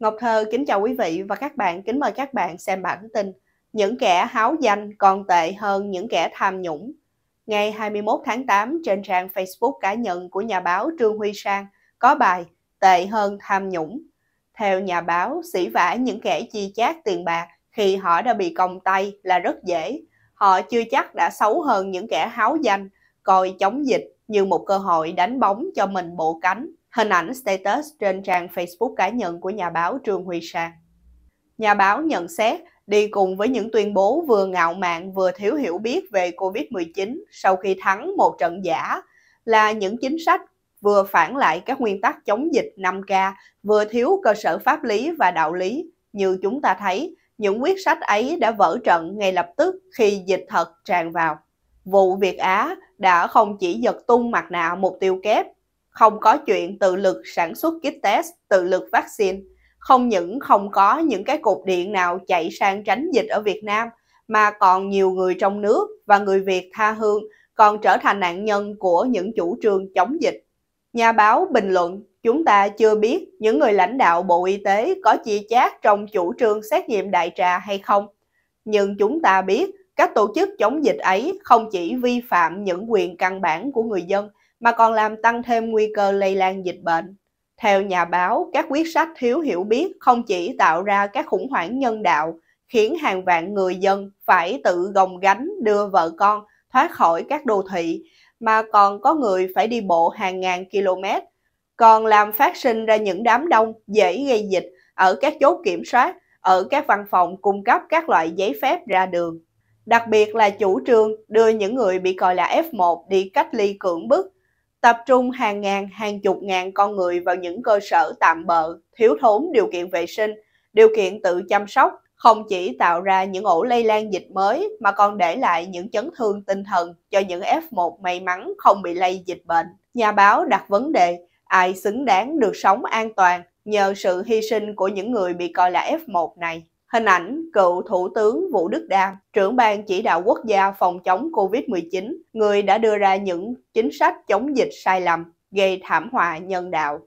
Ngọc Thơ kính chào quý vị và các bạn, kính mời các bạn xem bản tin Những kẻ háo danh còn tệ hơn những kẻ tham nhũng. Ngày 21 tháng 8 trên trang Facebook cá nhân của nhà báo Trương Huy Sang có bài Tệ hơn tham nhũng. Theo nhà báo, sĩ vả những kẻ chi chác tiền bạc khi họ đã bị còng tay là rất dễ. Họ chưa chắc đã xấu hơn những kẻ háo danh, coi chống dịch như một cơ hội đánh bóng cho mình bộ cánh hình ảnh status trên trang Facebook cá nhân của nhà báo Trương Huy Sang. Nhà báo nhận xét đi cùng với những tuyên bố vừa ngạo mạn vừa thiếu hiểu biết về Covid-19 sau khi thắng một trận giả là những chính sách vừa phản lại các nguyên tắc chống dịch 5K, vừa thiếu cơ sở pháp lý và đạo lý. Như chúng ta thấy, những quyết sách ấy đã vỡ trận ngay lập tức khi dịch thật tràn vào. Vụ Việt Á đã không chỉ giật tung mặt nạ mục tiêu kép không có chuyện tự lực sản xuất kit test, tự lực vaccine. Không những không có những cái cột điện nào chạy sang tránh dịch ở Việt Nam, mà còn nhiều người trong nước và người Việt tha hương còn trở thành nạn nhân của những chủ trương chống dịch. Nhà báo bình luận, chúng ta chưa biết những người lãnh đạo Bộ Y tế có chia chác trong chủ trương xét nghiệm đại trà hay không. Nhưng chúng ta biết các tổ chức chống dịch ấy không chỉ vi phạm những quyền căn bản của người dân mà còn làm tăng thêm nguy cơ lây lan dịch bệnh. Theo nhà báo, các quyết sách thiếu hiểu biết không chỉ tạo ra các khủng hoảng nhân đạo, khiến hàng vạn người dân phải tự gồng gánh đưa vợ con thoát khỏi các đô thị, mà còn có người phải đi bộ hàng ngàn km, còn làm phát sinh ra những đám đông dễ gây dịch ở các chốt kiểm soát, ở các văn phòng cung cấp các loại giấy phép ra đường. Đặc biệt là chủ trương đưa những người bị coi là F1 đi cách ly cưỡng bức tập trung hàng ngàn, hàng chục ngàn con người vào những cơ sở tạm bợ, thiếu thốn điều kiện vệ sinh, điều kiện tự chăm sóc, không chỉ tạo ra những ổ lây lan dịch mới mà còn để lại những chấn thương tinh thần cho những F1 may mắn không bị lây dịch bệnh. Nhà báo đặt vấn đề ai xứng đáng được sống an toàn nhờ sự hy sinh của những người bị coi là F1 này. Hình ảnh cựu Thủ tướng Vũ Đức Đam, trưởng ban chỉ đạo quốc gia phòng chống COVID-19, người đã đưa ra những chính sách chống dịch sai lầm, gây thảm họa nhân đạo.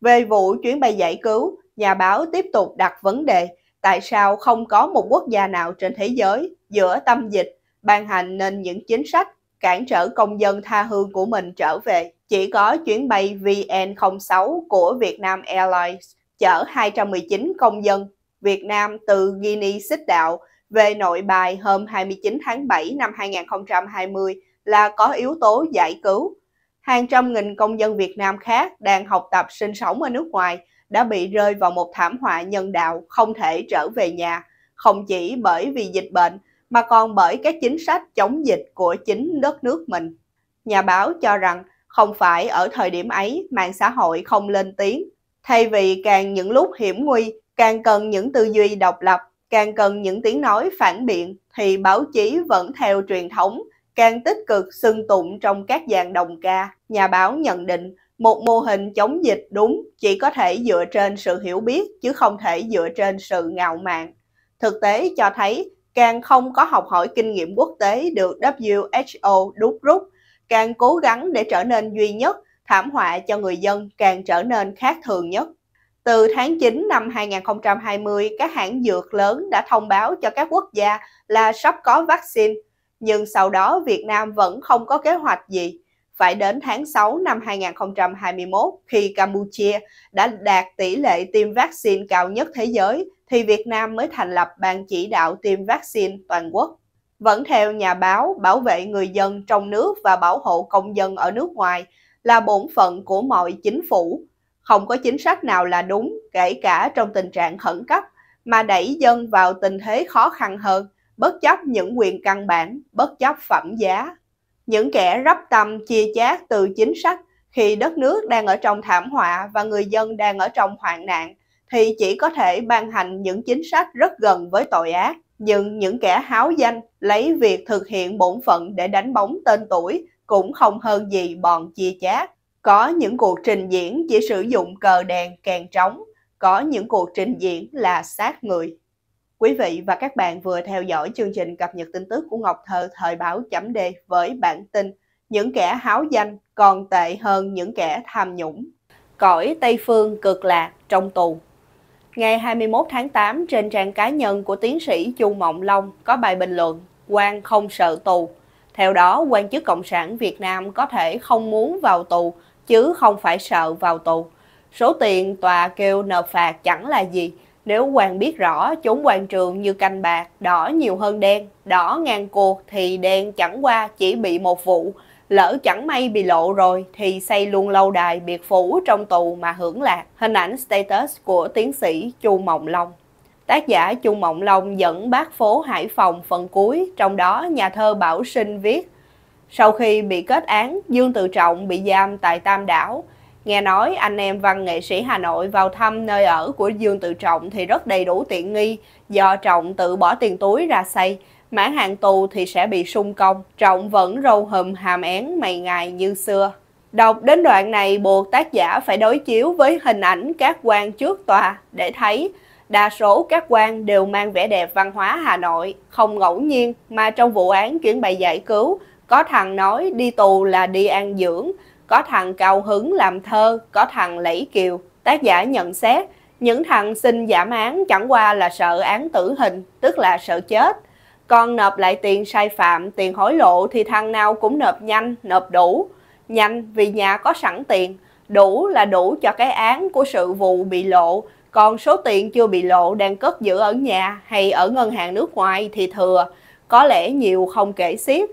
Về vụ chuyến bay giải cứu, nhà báo tiếp tục đặt vấn đề tại sao không có một quốc gia nào trên thế giới giữa tâm dịch ban hành nên những chính sách cản trở công dân tha hương của mình trở về. Chỉ có chuyến bay VN06 của Vietnam Airlines chở 219 công dân Việt Nam từ Guinea xích đạo về nội bài hôm 29 tháng 7 năm 2020 là có yếu tố giải cứu. Hàng trăm nghìn công dân Việt Nam khác đang học tập sinh sống ở nước ngoài đã bị rơi vào một thảm họa nhân đạo không thể trở về nhà, không chỉ bởi vì dịch bệnh mà còn bởi các chính sách chống dịch của chính đất nước mình. Nhà báo cho rằng không phải ở thời điểm ấy mạng xã hội không lên tiếng. Thay vì càng những lúc hiểm nguy càng cần những tư duy độc lập, càng cần những tiếng nói phản biện thì báo chí vẫn theo truyền thống càng tích cực xưng tụng trong các dàn đồng ca. Nhà báo nhận định một mô hình chống dịch đúng chỉ có thể dựa trên sự hiểu biết chứ không thể dựa trên sự ngạo mạn. Thực tế cho thấy càng không có học hỏi kinh nghiệm quốc tế được WHO đúc rút, càng cố gắng để trở nên duy nhất, thảm họa cho người dân càng trở nên khác thường nhất. Từ tháng 9 năm 2020, các hãng dược lớn đã thông báo cho các quốc gia là sắp có vaccine, nhưng sau đó Việt Nam vẫn không có kế hoạch gì. Phải đến tháng 6 năm 2021, khi Campuchia đã đạt tỷ lệ tiêm vaccine cao nhất thế giới, thì Việt Nam mới thành lập Ban chỉ đạo tiêm vaccine toàn quốc. Vẫn theo nhà báo, bảo vệ người dân trong nước và bảo hộ công dân ở nước ngoài là bổn phận của mọi chính phủ, không có chính sách nào là đúng, kể cả trong tình trạng khẩn cấp, mà đẩy dân vào tình thế khó khăn hơn, bất chấp những quyền căn bản, bất chấp phẩm giá. Những kẻ rắp tâm chia chác từ chính sách khi đất nước đang ở trong thảm họa và người dân đang ở trong hoạn nạn, thì chỉ có thể ban hành những chính sách rất gần với tội ác. Nhưng những kẻ háo danh lấy việc thực hiện bổn phận để đánh bóng tên tuổi cũng không hơn gì bọn chia chác. Có những cuộc trình diễn chỉ sử dụng cờ đèn kèn trống, có những cuộc trình diễn là sát người. Quý vị và các bạn vừa theo dõi chương trình cập nhật tin tức của Ngọc Thơ thời báo chấm D với bản tin Những kẻ háo danh còn tệ hơn những kẻ tham nhũng. Cõi Tây Phương cực lạc trong tù. Ngày 21 tháng 8 trên trang cá nhân của tiến sĩ Chu Mộng Long có bài bình luận quan không sợ tù. Theo đó, quan chức Cộng sản Việt Nam có thể không muốn vào tù chứ không phải sợ vào tù. Số tiền tòa kêu nộp phạt chẳng là gì, nếu Hoàng biết rõ chúng quan trường như canh bạc, đỏ nhiều hơn đen, đỏ ngang cuộc thì đen chẳng qua chỉ bị một vụ, lỡ chẳng may bị lộ rồi thì xây luôn lâu đài biệt phủ trong tù mà hưởng lạc. Hình ảnh status của tiến sĩ Chu Mộng Long. Tác giả Chu Mộng Long dẫn bác phố Hải Phòng phần cuối, trong đó nhà thơ Bảo Sinh viết sau khi bị kết án, Dương Tự Trọng bị giam tại Tam Đảo. Nghe nói anh em văn nghệ sĩ Hà Nội vào thăm nơi ở của Dương Tự Trọng thì rất đầy đủ tiện nghi, do Trọng tự bỏ tiền túi ra xây, mãn hạn tù thì sẽ bị sung công. Trọng vẫn râu hùm hàm én mày ngài như xưa. Đọc đến đoạn này buộc tác giả phải đối chiếu với hình ảnh các quan trước tòa để thấy đa số các quan đều mang vẻ đẹp văn hóa Hà Nội, không ngẫu nhiên mà trong vụ án chuyến bay giải cứu có thằng nói đi tù là đi an dưỡng, có thằng cao hứng làm thơ, có thằng lẫy kiều. Tác giả nhận xét, những thằng xin giảm án chẳng qua là sợ án tử hình, tức là sợ chết. Còn nộp lại tiền sai phạm, tiền hối lộ thì thằng nào cũng nộp nhanh, nộp đủ. Nhanh vì nhà có sẵn tiền, đủ là đủ cho cái án của sự vụ bị lộ, còn số tiền chưa bị lộ đang cất giữ ở nhà hay ở ngân hàng nước ngoài thì thừa, có lẽ nhiều không kể xiết.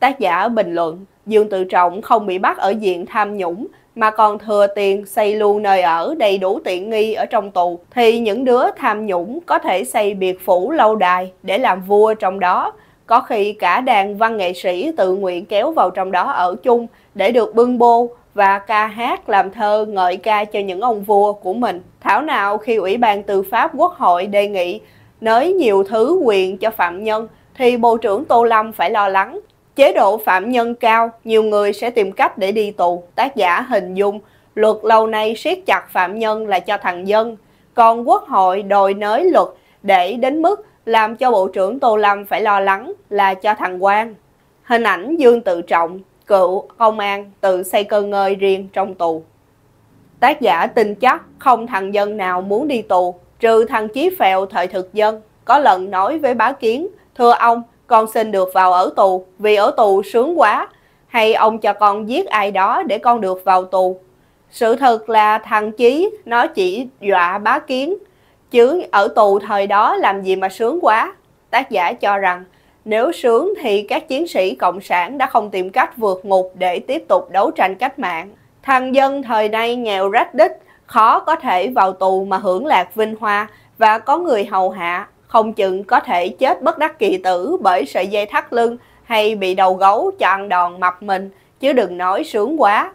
Tác giả bình luận, Dương Tự Trọng không bị bắt ở diện tham nhũng mà còn thừa tiền xây luôn nơi ở đầy đủ tiện nghi ở trong tù, thì những đứa tham nhũng có thể xây biệt phủ lâu đài để làm vua trong đó. Có khi cả đàn văn nghệ sĩ tự nguyện kéo vào trong đó ở chung để được bưng bô và ca hát làm thơ ngợi ca cho những ông vua của mình. Thảo nào khi Ủy ban Tư pháp Quốc hội đề nghị nới nhiều thứ quyền cho phạm nhân thì Bộ trưởng Tô Lâm phải lo lắng Chế độ phạm nhân cao, nhiều người sẽ tìm cách để đi tù. Tác giả hình dung, luật lâu nay siết chặt phạm nhân là cho thằng dân. Còn quốc hội đòi nới luật để đến mức làm cho Bộ trưởng Tô Lâm phải lo lắng là cho thằng quan. Hình ảnh Dương Tự Trọng, cựu công an tự xây cơ ngơi riêng trong tù. Tác giả tin chắc không thằng dân nào muốn đi tù, trừ thằng Chí Phèo thời thực dân. Có lần nói với bá kiến, thưa ông, con xin được vào ở tù vì ở tù sướng quá, hay ông cho con giết ai đó để con được vào tù. Sự thật là thằng Chí nó chỉ dọa bá kiến, chứ ở tù thời đó làm gì mà sướng quá. Tác giả cho rằng nếu sướng thì các chiến sĩ Cộng sản đã không tìm cách vượt ngục để tiếp tục đấu tranh cách mạng. Thằng dân thời nay nghèo rách đích, khó có thể vào tù mà hưởng lạc vinh hoa và có người hầu hạ không chừng có thể chết bất đắc kỳ tử bởi sợi dây thắt lưng hay bị đầu gấu chọn đòn mập mình, chứ đừng nói sướng quá.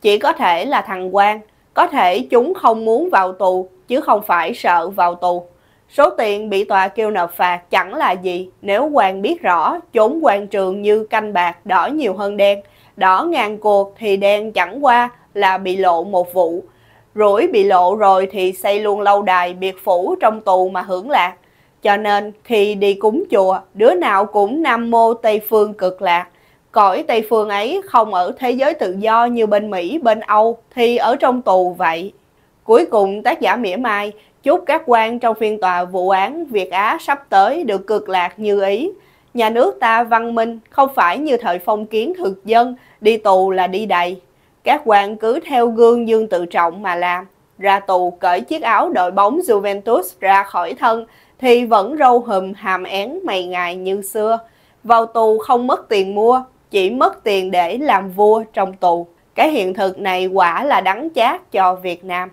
Chỉ có thể là thằng quan, có thể chúng không muốn vào tù, chứ không phải sợ vào tù. Số tiền bị tòa kêu nộp phạt chẳng là gì nếu quan biết rõ trốn quan trường như canh bạc đỏ nhiều hơn đen, đỏ ngàn cuộc thì đen chẳng qua là bị lộ một vụ. Rủi bị lộ rồi thì xây luôn lâu đài biệt phủ trong tù mà hưởng lạc. Cho nên khi đi cúng chùa, đứa nào cũng nam mô Tây Phương cực lạc. Cõi Tây Phương ấy không ở thế giới tự do như bên Mỹ, bên Âu, thì ở trong tù vậy. Cuối cùng tác giả mỉa mai chúc các quan trong phiên tòa vụ án Việt Á sắp tới được cực lạc như ý. Nhà nước ta văn minh không phải như thời phong kiến thực dân, đi tù là đi đầy. Các quan cứ theo gương Dương Tự Trọng mà làm. Ra tù cởi chiếc áo đội bóng Juventus ra khỏi thân, thì vẫn râu hùm hàm én mày ngài như xưa. Vào tù không mất tiền mua, chỉ mất tiền để làm vua trong tù. Cái hiện thực này quả là đắng chát cho Việt Nam.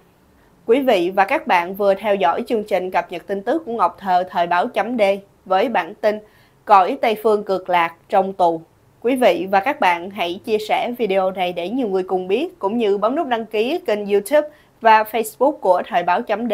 Quý vị và các bạn vừa theo dõi chương trình cập nhật tin tức của Ngọc Thờ thời báo chấm D với bản tin Cõi Tây Phương cực lạc trong tù. Quý vị và các bạn hãy chia sẻ video này để nhiều người cùng biết, cũng như bấm nút đăng ký kênh youtube và facebook của thời báo chấm D